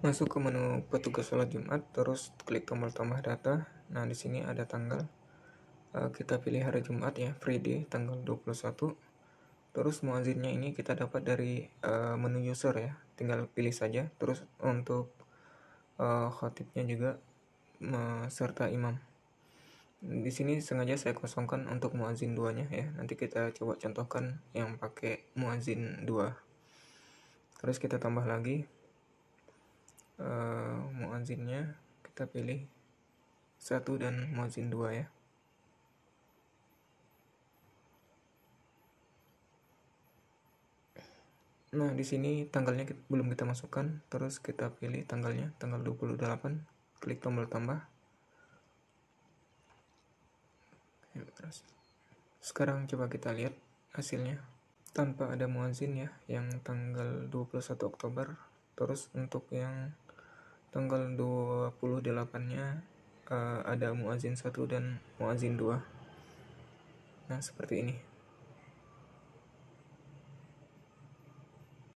masuk ke menu petugas sholat Jumat, terus klik tombol tambah data. Nah, di sini ada tanggal. uh, kita pilih hari Jumat ya, Friday tanggal 21. Terus muazinnya ini kita dapat dari uh, menu user ya, tinggal pilih saja. Terus untuk uh, khotibnya juga uh, serta imam. Di sini sengaja saya kosongkan untuk muazin duanya ya. Nanti kita coba contohkan yang pakai muazin dua. Terus kita tambah lagi uh, muazinnya kita pilih satu dan muazin dua ya Nah, di sini tanggalnya kita, belum kita masukkan, terus kita pilih tanggalnya, tanggal 28, klik tombol tambah. Ya, Sekarang coba kita lihat hasilnya. Tanpa ada muazin ya, yang tanggal 21 Oktober, terus untuk yang tanggal 28-nya uh, eh, ada muazin 1 dan muazin 2. Nah, seperti ini.